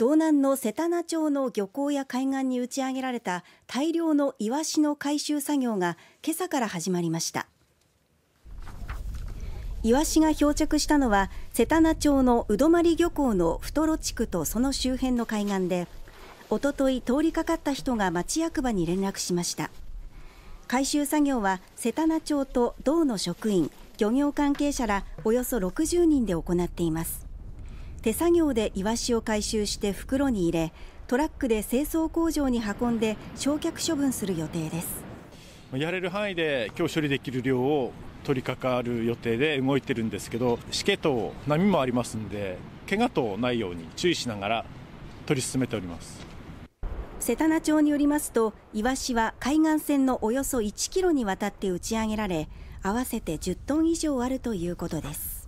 道南の瀬田名町の漁港や海岸に打ち上げられた大量のイワシの回収作業が今朝から始まりましたイワシが漂着したのは瀬田名町の鵜泊漁港の太呂地区とその周辺の海岸でおととい通りかかった人が町役場に連絡しました回収作業は瀬田名町と道の職員漁業関係者らおよそ60人で行っています手作業でイワシを回収して袋に入れトラックで清掃工場に運んで焼却処分する予定ですやれる範囲で今日処理できる量を取り掛かる予定で動いてるんですけどしけと波もありますんで怪我とないように注意しながら取り進めております瀬田名町によりますとイワシは海岸線のおよそ1キロにわたって打ち上げられ合わせて10トン以上あるということです